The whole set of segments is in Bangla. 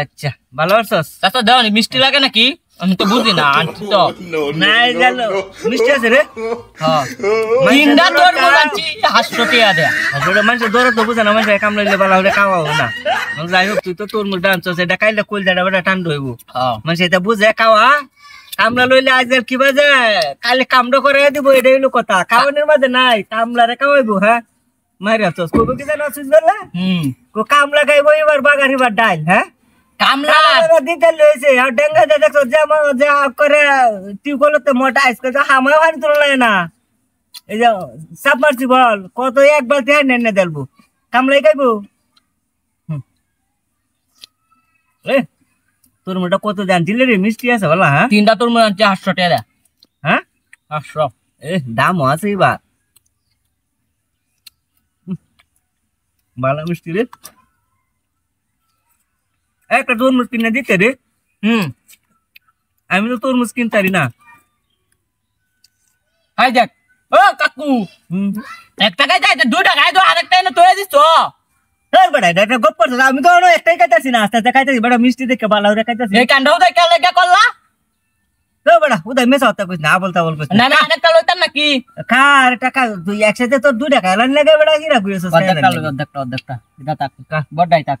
আচ্ছা ভালো আছস চাচা দাও মিষ্টি লাগে নাকি আমি তো বুঝি না আনছি তো নাই গেল মিষ্টি আছে রে হ্যাঁ মিন্ডা তোর দরে তো বুঝে না মানুষে কাম লইলে বালা হলে খাওয়া হবে না যাই হোক তুই তো তোর মুখ ডান্স আছে এটা কাইলে কইল দাঁড়া বেটা টান্ড হইব হ্যাঁ। মানুষে এটা বুঝে খাওয়া কামলা লইলে আজ আর কি বাজে কালে কামড়া করে দিব এটা হইলো কথা খাওয়ানোর মাঝে নাই কামলারে খাওয়াইবো হ্যাঁ মাইরা চস কবে কি জানো হুম কামলা খাইবো এবার বাগার এবার ডাইল হ্যাঁ কামলা দিতে লইছে আর দে দেখো যেমন যা করে টিউকলতে মোটা আজকে তো হামায় না এই যে সাপ মারছি বল কত এক হ্যাঁ দেলবো কামলাই খাইবো এ তোর মোটা কত দান রে মিষ্টি আছে বলা হ্যাঁ তিনটা তোর মোটা আনছে আটশো টাকা হ্যাঁ আটশো এ দাম আছে এবার ভালো মিষ্টি রে একটা তরমুজ কিনে দিতে রে হুম আমি তো তরমুজ কিনতারি না হাই দেখ ও কাকু এক টাকায় যাই দু টাকায় তো আরেকটাই না তোয়ে দিস তো তোর বেটা এটা না আস্তে আস্তে খাইতেছি দেখ বড়াই থাক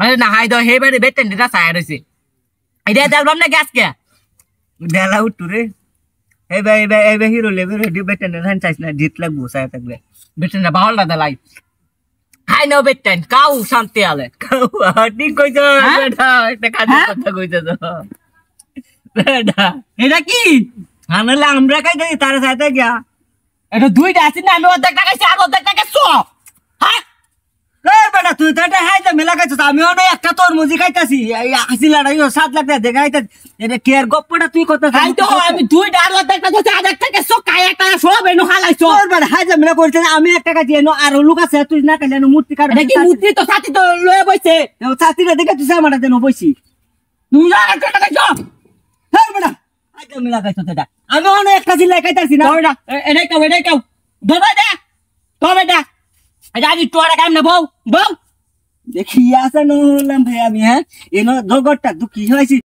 আরে না হাই দ হে বাড়ি বেটেন দিতা সায়া রইছে এটা দেখলাম না গ্যাস কে দেলা উঠু রে এই ভাই এই ভাই এই ভাই হিরো লেভেল রেডি বেটেন ধান চাইছ না জিত লাগবো সায়া থাকলে বেটেন না বাউল দাদা লাই হাই নো বেটেন কাউ শান্তি আলে কাউ হাটি কইছ হ্যাঁ? বেটা একটা কাজের হ্যাঁ? কথা কইছ তো বেটা এটা কি আনলে হ্যাঁ, আমরা কাই দেই তার সাথে গিয়া এটা দুইটা আছে না আমি অর্ধেক টাকা চার অর্ধেক টাকা সব হ্যাঁ একটা তোর মুজি খাইতাছি হাসি লড়াই সাত লাখ টাকা দেখে হাইতে এটা গপ্পটা তুই করতে হাই তো আমি দুই ডার লাখ টাকা করছি একটা সব এনো হালাই সব তোর বেটা মেলা আমি এক টাকা দিয়ে আর আছে তুই না কাইলে মূর্তি কার মূর্তি তো সাথী তো লয়ে বইছে সাথীরা দেখে তুই সামাটা দেন বইছি তুই না একটা টাকা সব মেলা খাইছিস এটা আমি অনেক একটা খাইতাছি না বেটা এটাই কাও কাও বাবা দে দা আচ্ছা, আজ টোয়াটা কাম না বউ বউ দেখি আসা নহলাম ভাই আমি হ্যাঁ এনো জগৎটা তুই কি হয়েছিস